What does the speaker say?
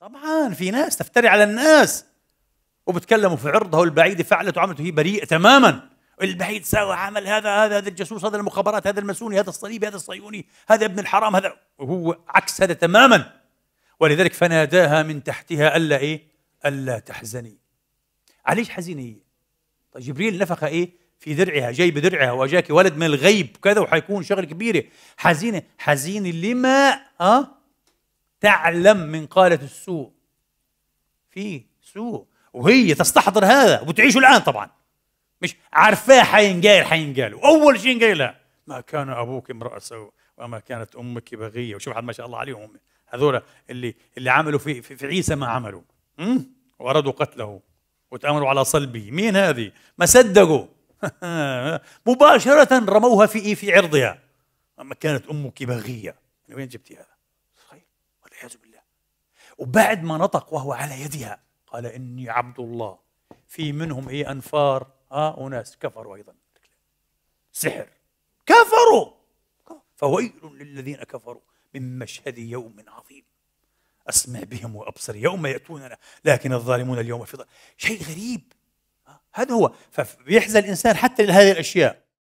طبعا في ناس تفتري على الناس وبتكلموا في عرضه البعيد فعلته عملته هي بريئة تماما البعيد سوى عمل هذا هذا هذا الجاسوس هذا المخابرات هذا الماسوني هذا الصليبي هذا الصهيوني هذا ابن الحرام هذا هو عكس هذا تماما ولذلك فناداها من تحتها الا ايه؟ الا تحزني عليش حزينه هي؟ طيب جبريل نفخ ايه؟ في درعها جاي بدرعها واجاك ولد من الغيب كذا وحيكون شغله كبيره حزينه حزينه لما ها؟ آه؟ تعلم من قالة السوء في سوء وهي تستحضر هذا وبتعيشه الآن طبعا مش عارفاه حينقال حينقال وأول شيء قالها ما كان أبوك امرأة سوء وما كانت أمك بغية وشوف ما شاء الله عليهم هذول اللي اللي عملوا في في, عيسى ما عملوا امم وأرادوا قتله وتآمروا على صلبه مين هذه ما صدقوا مباشرة رموها في في عرضها أما كانت أمك بغية من وين جبتي هذا والعياذ بالله وبعد ما نطق وهو على يدها قال إني عبد الله في منهم هي أنفار آه أناس كفروا أيضا سحر كفروا فويل للذين كفروا من مشهد يوم عظيم أسمع بهم وأبصر يوم يأتوننا لكن الظالمون اليوم في شيء غريب آه، هذا هو فبيحزن الإنسان حتى لهذه الأشياء